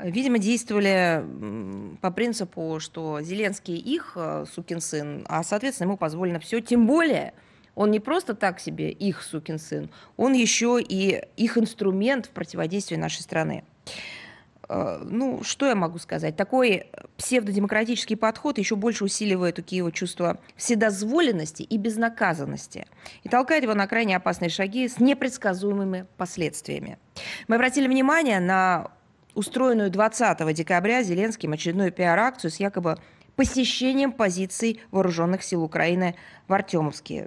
Видимо, действовали по принципу, что Зеленский их э, сукин сын, а, соответственно, ему позволено все. Тем более, он не просто так себе их сукин сын, он еще и их инструмент в противодействии нашей страны. Э, ну, что я могу сказать? Такой псевдодемократический подход еще больше усиливает у Киева чувство вседозволенности и безнаказанности и толкает его на крайне опасные шаги с непредсказуемыми последствиями. Мы обратили внимание на устроенную 20 декабря Зеленским очередную пиар-акцию с якобы посещением позиций вооруженных сил Украины в Артемовске.